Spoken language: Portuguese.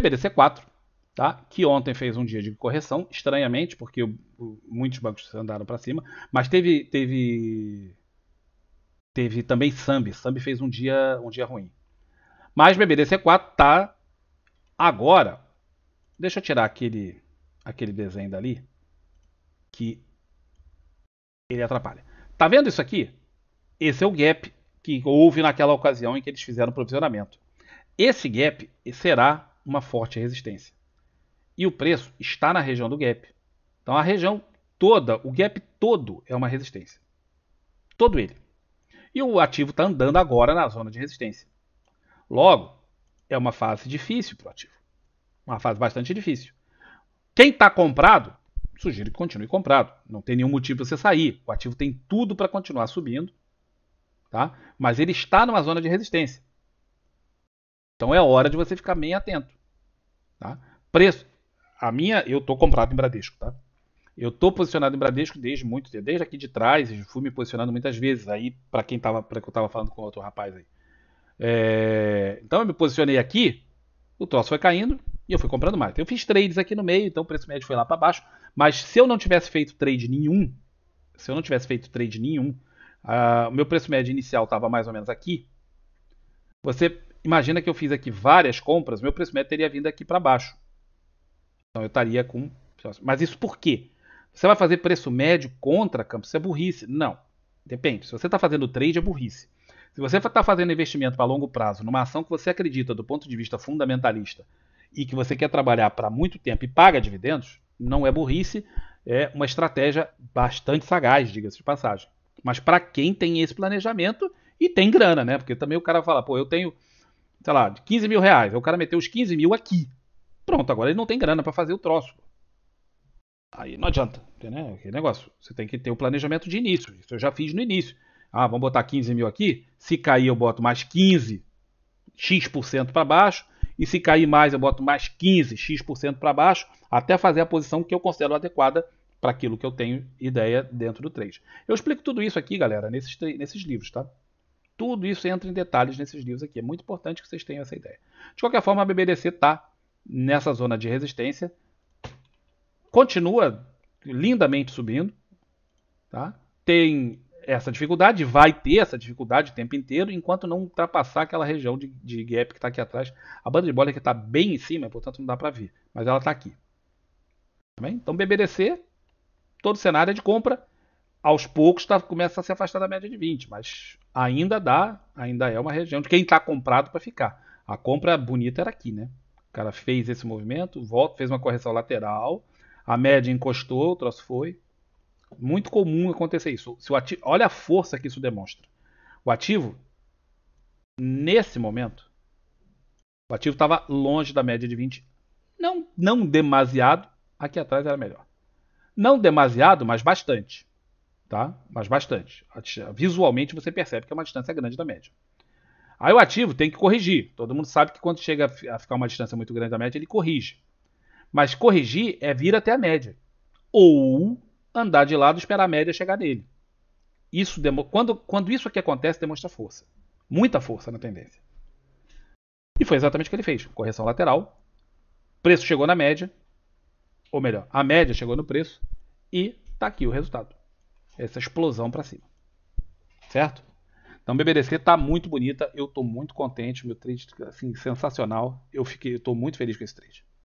BBDC 4 tá? que ontem fez um dia de correção, estranhamente, porque o, o, muitos bancos andaram para cima, mas teve, teve, teve também Sambi. Sambi fez um dia, um dia ruim. Mas BBDC4 tá agora. Deixa eu tirar aquele, aquele desenho dali que ele atrapalha. Tá vendo isso aqui? Esse é o gap que houve naquela ocasião em que eles fizeram o provisionamento. Esse gap será uma forte resistência. E o preço está na região do gap. Então a região toda, o gap todo é uma resistência. Todo ele. E o ativo está andando agora na zona de resistência. Logo, é uma fase difícil para o ativo. Uma fase bastante difícil. Quem está comprado, sugiro que continue comprado. Não tem nenhum motivo para você sair. O ativo tem tudo para continuar subindo, tá? mas ele está numa zona de resistência. Então é hora de você ficar bem atento. Tá? Preço. A minha, eu tô comprado em Bradesco, tá? Eu tô posicionado em Bradesco desde muito tempo, desde aqui de trás, fui me posicionando muitas vezes aí para quem tava, para que eu estava falando com outro rapaz aí. É, então eu me posicionei aqui, o troço foi caindo e eu fui comprando mais. Eu fiz trades aqui no meio, então o preço médio foi lá para baixo, mas se eu não tivesse feito trade nenhum, se eu não tivesse feito trade nenhum, ah, o meu preço médio inicial estava mais ou menos aqui. Você imagina que eu fiz aqui várias compras, meu preço médio teria vindo aqui para baixo. Então eu estaria com. Mas isso por quê? Você vai fazer preço médio contra campo? Isso é burrice? Não. Depende. Se você está fazendo trade, é burrice. Se você está fazendo investimento para longo prazo, numa ação que você acredita do ponto de vista fundamentalista e que você quer trabalhar para muito tempo e paga dividendos, não é burrice, é uma estratégia bastante sagaz, diga-se de passagem. Mas para quem tem esse planejamento e tem grana, né? Porque também o cara fala, pô, eu tenho sei lá, de 15 mil reais. o cara meteu os 15 mil aqui. Pronto, agora ele não tem grana para fazer o troço. Aí não adianta, né? Aquele negócio. Você tem que ter o planejamento de início. Isso eu já fiz no início. Ah, vamos botar 15 mil aqui. Se cair, eu boto mais 15, x% para baixo. E se cair mais, eu boto mais 15, x% para baixo, até fazer a posição que eu considero adequada para aquilo que eu tenho ideia dentro do 3. Eu explico tudo isso aqui, galera, nesses, nesses livros, tá? Tudo isso entra em detalhes nesses livros aqui. É muito importante que vocês tenham essa ideia. De qualquer forma, a BBDC está nessa zona de resistência. Continua lindamente subindo. Tá? Tem essa dificuldade, vai ter essa dificuldade o tempo inteiro, enquanto não ultrapassar aquela região de, de gap que está aqui atrás. A banda de bola é que está bem em cima, portanto não dá para ver, mas ela está aqui. Tá bem? Então BBDC, todo cenário é de compra aos poucos tá, começa a se afastar da média de 20, mas ainda dá, ainda é uma região de quem está comprado para ficar. A compra bonita era aqui, né? O cara fez esse movimento, volta, fez uma correção lateral, a média encostou, o troço foi. Muito comum acontecer isso. Se o ativo, olha a força que isso demonstra. O ativo, nesse momento, o ativo estava longe da média de 20. Não, não demasiado, aqui atrás era melhor. Não demasiado, mas bastante tá? Mas bastante. Visualmente você percebe que é uma distância grande da média. Aí o ativo tem que corrigir. Todo mundo sabe que quando chega a ficar uma distância muito grande da média, ele corrige. Mas corrigir é vir até a média. Ou andar de lado e esperar a média chegar nele. Isso quando, quando isso aqui acontece, demonstra força. Muita força na tendência. E foi exatamente o que ele fez. Correção lateral. Preço chegou na média. Ou melhor, a média chegou no preço. E está aqui o resultado essa explosão para cima. Certo? Então, BBDC está muito bonita. Eu estou muito contente. Meu trade, assim, sensacional. Eu fiquei, estou muito feliz com esse trade.